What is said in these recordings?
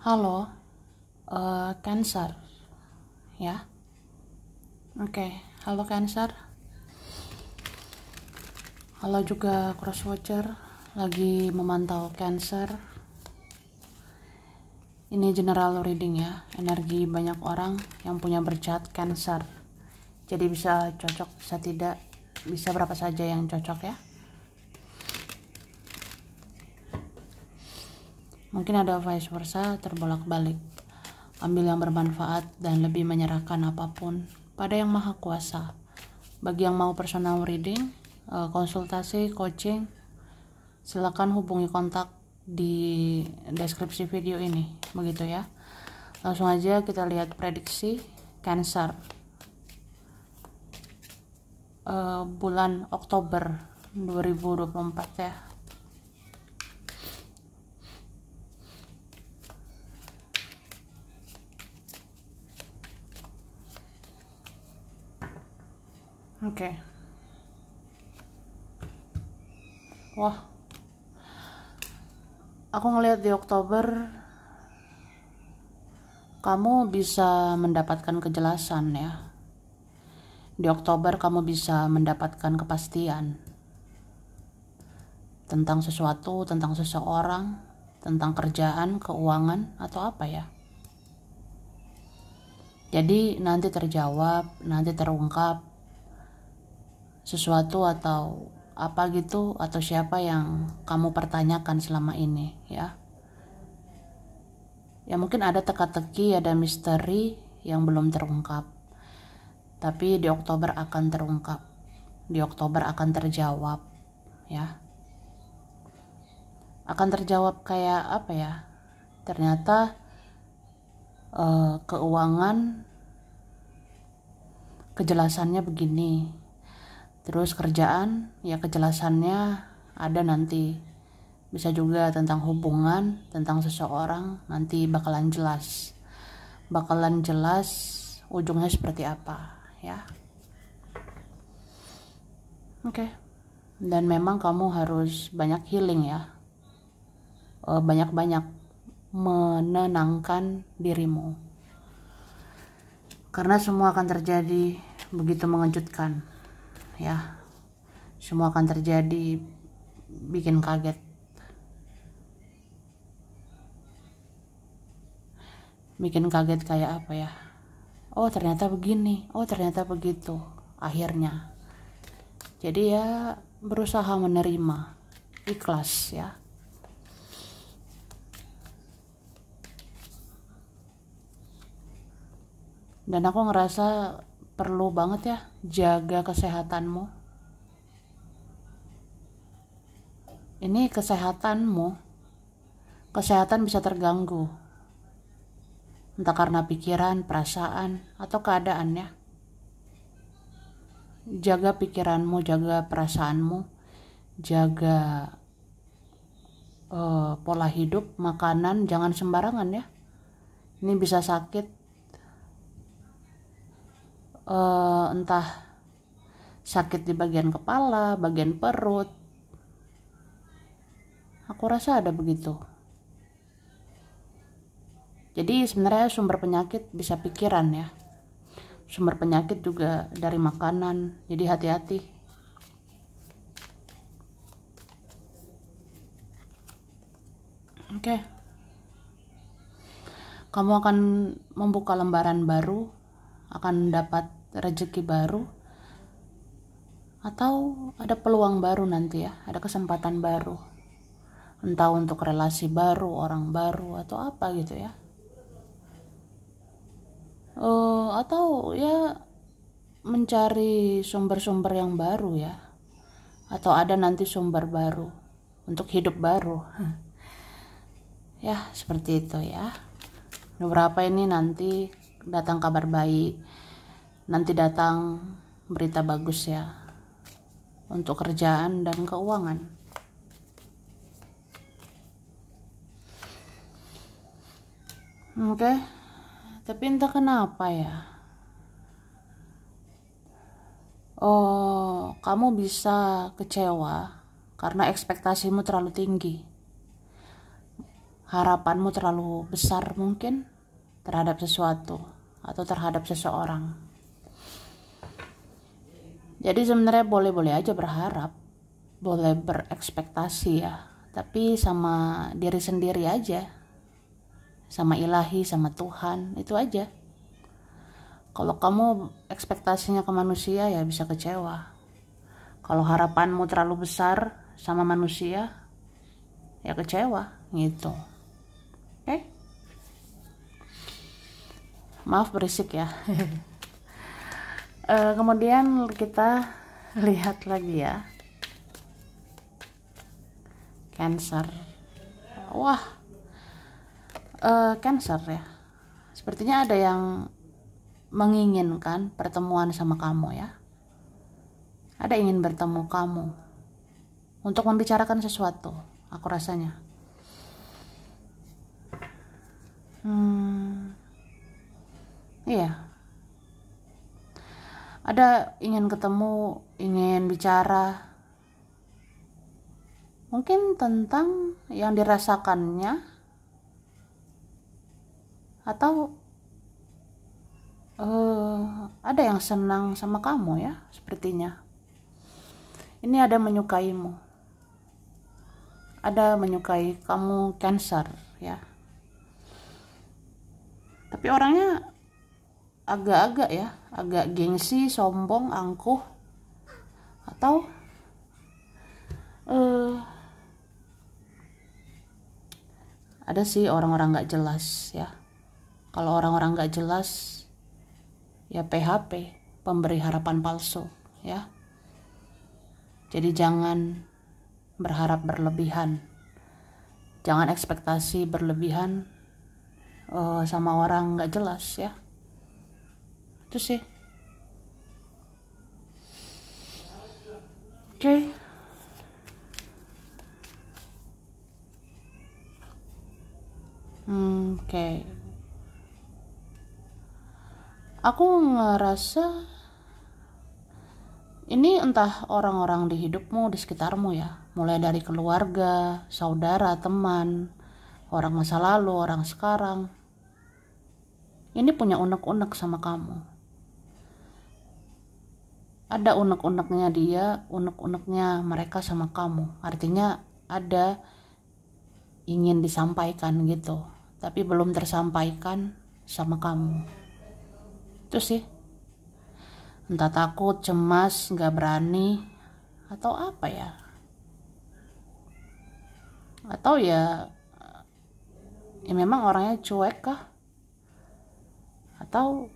halo uh, eh, cancer ya oke okay. halo cancer halo juga cross watcher lagi memantau cancer ini general reading ya energi banyak orang yang punya bercat cancer jadi bisa cocok bisa tidak bisa berapa saja yang cocok ya Mungkin ada vice versa terbolak-balik. Ambil yang bermanfaat dan lebih menyerahkan apapun pada yang maha kuasa. Bagi yang mau personal reading, eh, konsultasi, coaching, silakan hubungi kontak di deskripsi video ini. Begitu ya. Langsung aja kita lihat prediksi Cancer. Uh, bulan Oktober 2024 ya. oke okay. wah aku ngelihat di Oktober kamu bisa mendapatkan kejelasan ya. Di Oktober kamu bisa mendapatkan kepastian tentang sesuatu, tentang seseorang, tentang kerjaan, keuangan, atau apa ya. Jadi nanti terjawab, nanti terungkap sesuatu atau apa gitu atau siapa yang kamu pertanyakan selama ini ya ya mungkin ada teka-teki ada misteri yang belum terungkap tapi di Oktober akan terungkap di Oktober akan terjawab ya akan terjawab kayak apa ya ternyata uh, keuangan kejelasannya begini Terus kerjaan, ya kejelasannya ada nanti. Bisa juga tentang hubungan, tentang seseorang, nanti bakalan jelas. Bakalan jelas ujungnya seperti apa, ya. Oke. Okay. Dan memang kamu harus banyak healing ya. Eh, banyak-banyak menenangkan dirimu. Karena semua akan terjadi begitu mengejutkan ya semua akan terjadi bikin kaget bikin kaget kayak apa ya oh ternyata begini oh ternyata begitu akhirnya jadi ya berusaha menerima ikhlas ya dan aku ngerasa perlu banget ya jaga kesehatanmu. Ini kesehatanmu. Kesehatan bisa terganggu. Entah karena pikiran, perasaan, atau keadaannya. Jaga pikiranmu, jaga perasaanmu, jaga uh, pola hidup, makanan, jangan sembarangan ya. Ini bisa sakit uh, entah sakit di bagian kepala, bagian perut. Aku rasa ada begitu. Jadi sebenarnya sumber penyakit bisa pikiran ya. Sumber penyakit juga dari makanan. Jadi hati-hati. Oke. Okay. Kamu akan membuka lembaran baru, akan dapat rezeki baru atau ada peluang baru nanti ya, ada kesempatan baru. Entah untuk relasi baru, orang baru atau apa gitu ya. Uh, atau ya mencari sumber-sumber yang baru ya. Atau ada nanti sumber baru untuk hidup baru. ya, seperti itu ya. Beberapa ini nanti datang kabar baik nanti datang berita bagus ya untuk kerjaan dan keuangan. Oke, okay. tapi entah kenapa ya. Oh, kamu bisa kecewa karena ekspektasimu terlalu tinggi. Harapanmu terlalu besar mungkin terhadap sesuatu atau terhadap seseorang. Jadi sebenarnya boleh-boleh aja berharap, boleh berekspektasi ya, tapi sama diri sendiri aja. Sama ilahi, sama Tuhan, itu aja. Kalau kamu ekspektasinya ke manusia ya bisa kecewa. Kalau harapanmu terlalu besar sama manusia ya kecewa gitu. Oke? Okay? Maaf berisik ya. Eh, kemudian kita lihat lagi ya cancer wah uh, cancer ya sepertinya ada yang menginginkan pertemuan sama kamu ya ada ingin bertemu kamu untuk membicarakan sesuatu aku rasanya hmm iya ada ingin ketemu, ingin bicara. Mungkin tentang yang dirasakannya atau uh, ada yang senang sama kamu ya, sepertinya. Ini ada menyukaimu. Ada menyukai kamu cancer ya. Tapi orangnya agak-agak ya agak gengsi sombong angkuh atau uh, ada sih orang-orang nggak jelas ya kalau orang-orang nggak jelas ya PHP pemberi harapan palsu ya jadi jangan berharap berlebihan jangan ekspektasi berlebihan uh, sama orang nggak jelas ya itu sih oke okay. hmm, oke okay. aku ngerasa ini entah orang-orang di hidupmu, di sekitarmu ya, mulai dari keluarga, saudara, teman, orang masa lalu, orang sekarang. Ini punya unek-unek sama kamu ada unek-uneknya dia unek-uneknya mereka sama kamu artinya ada ingin disampaikan gitu tapi belum tersampaikan sama kamu itu sih entah takut cemas nggak berani atau apa ya atau ya ya memang orangnya cuek kah atau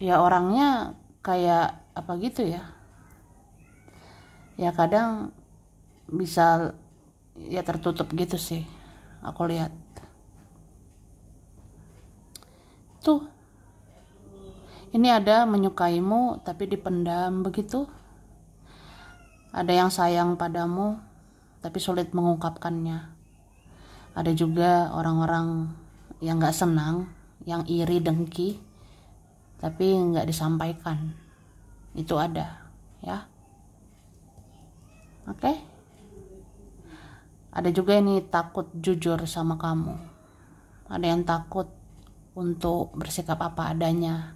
ya orangnya kayak apa gitu ya ya kadang bisa ya tertutup gitu sih aku lihat tuh ini ada menyukaimu tapi dipendam begitu ada yang sayang padamu tapi sulit mengungkapkannya ada juga orang-orang yang gak senang yang iri dengki tapi nggak disampaikan itu ada ya oke okay? ada juga ini takut jujur sama kamu ada yang takut untuk bersikap apa adanya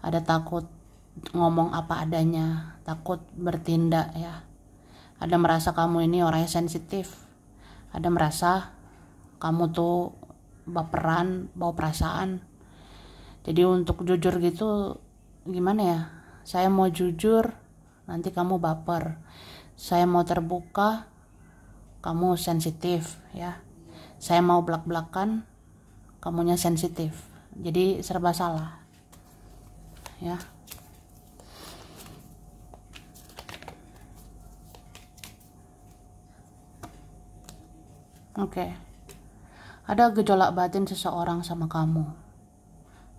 ada takut ngomong apa adanya takut bertindak ya ada merasa kamu ini orangnya sensitif ada merasa kamu tuh baperan bawa perasaan jadi untuk jujur gitu gimana ya saya mau jujur, nanti kamu baper. Saya mau terbuka, kamu sensitif ya. Saya mau belak-belakan, kamunya sensitif. Jadi serba salah. Ya. Oke. Okay. Ada gejolak batin seseorang sama kamu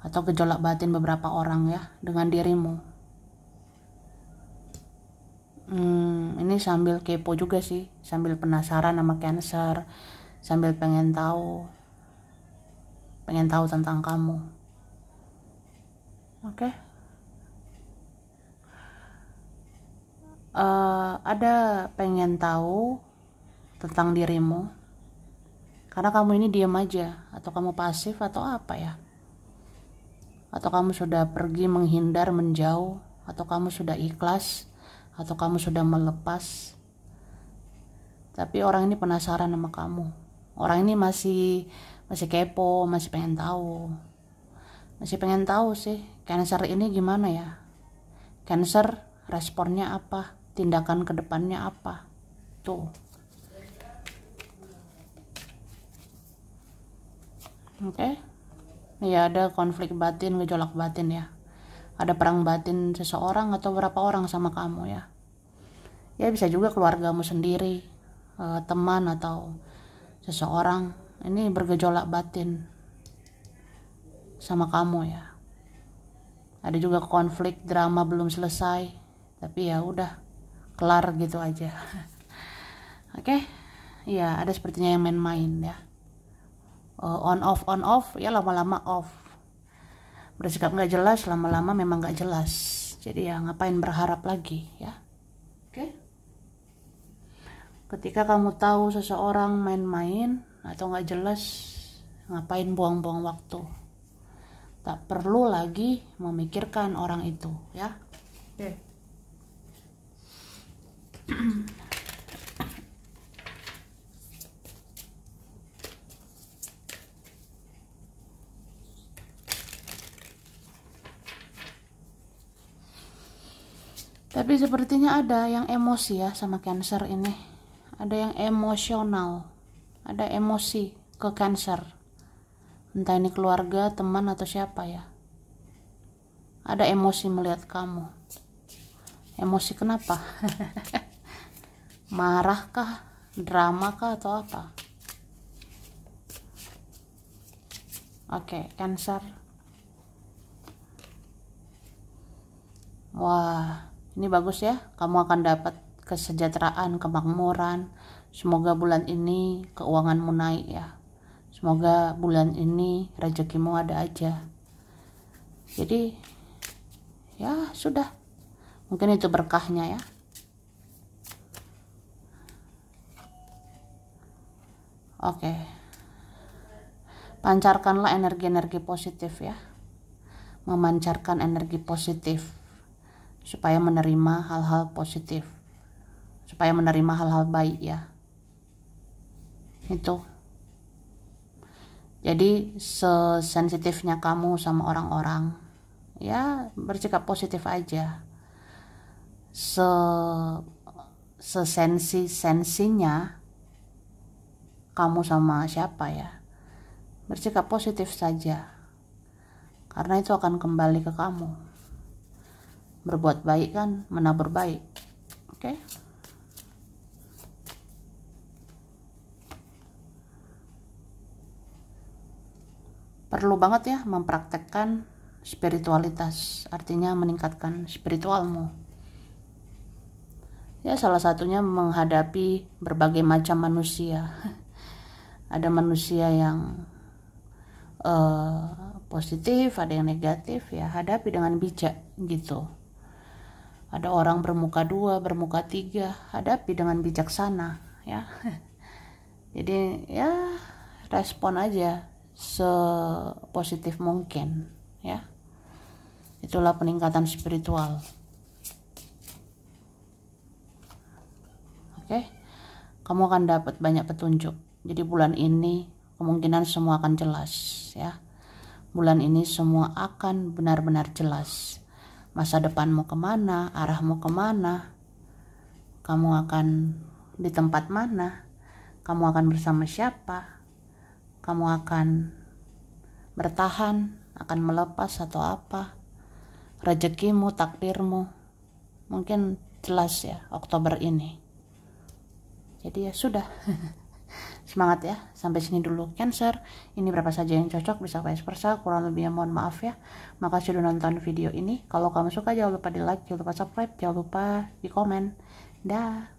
atau gejolak batin beberapa orang ya dengan dirimu hmm, ini sambil kepo juga sih sambil penasaran sama cancer sambil pengen tahu pengen tahu tentang kamu oke okay? uh, eh, ada pengen tahu tentang dirimu karena kamu ini diam aja atau kamu pasif atau apa ya atau kamu sudah pergi menghindar menjauh atau kamu sudah ikhlas atau kamu sudah melepas tapi orang ini penasaran sama kamu orang ini masih masih kepo masih pengen tahu masih pengen tahu sih cancer ini gimana ya cancer responnya apa tindakan kedepannya apa tuh oke okay? ya ada konflik batin gejolak batin ya ada perang batin seseorang atau berapa orang sama kamu ya ya bisa juga keluargamu sendiri eh, teman atau seseorang ini bergejolak batin sama kamu ya ada juga konflik drama belum selesai tapi ya udah kelar gitu aja oke okay? ya ada sepertinya yang main-main ya eh, on off on off ya lama-lama off bersikap nggak jelas lama-lama memang nggak jelas jadi ya ngapain berharap lagi ya oke okay? ketika kamu tahu seseorang main-main atau nggak jelas ngapain buang-buang waktu tak perlu lagi memikirkan orang itu ya oke okay. tapi sepertinya ada yang emosi ya sama cancer ini ada yang emosional ada emosi ke cancer entah ini keluarga teman atau siapa ya ada emosi melihat kamu emosi kenapa marahkah drama kah atau apa Oke, okay, Cancer. Wah, ini bagus ya, kamu akan dapat kesejahteraan, kemakmuran. Semoga bulan ini keuanganmu naik ya. Semoga bulan ini rezekimu ada aja. Jadi ya sudah. Mungkin itu berkahnya ya. Oke. Pancarkanlah energi-energi positif ya. Memancarkan energi positif supaya menerima hal-hal positif supaya menerima hal-hal baik ya itu jadi sesensitifnya kamu sama orang-orang ya bersikap positif aja se sesensi sensinya kamu sama siapa ya bersikap positif saja karena itu akan kembali ke kamu berbuat baik kan menabur baik oke okay? perlu banget ya mempraktekkan spiritualitas artinya meningkatkan spiritualmu ya salah satunya menghadapi berbagai macam manusia ada manusia yang uh, positif ada yang negatif ya hadapi dengan bijak gitu ada orang bermuka dua, bermuka tiga, hadapi dengan bijaksana, ya. Jadi ya respon aja sepositif mungkin, ya. Itulah peningkatan spiritual. Oke. Kamu akan dapat banyak petunjuk. Jadi bulan ini kemungkinan semua akan jelas, ya. Bulan ini semua akan benar-benar jelas masa depanmu kemana, arahmu kemana, kamu akan di tempat mana, kamu akan bersama siapa, kamu akan bertahan, akan melepas atau apa, rezekimu, takdirmu, mungkin jelas ya Oktober ini. Jadi ya sudah. semangat ya sampai sini dulu cancer ini berapa saja yang cocok bisa vice versa kurang lebihnya mohon maaf ya makasih sudah nonton video ini kalau kamu suka jangan lupa di like jangan lupa subscribe jangan lupa di komen dah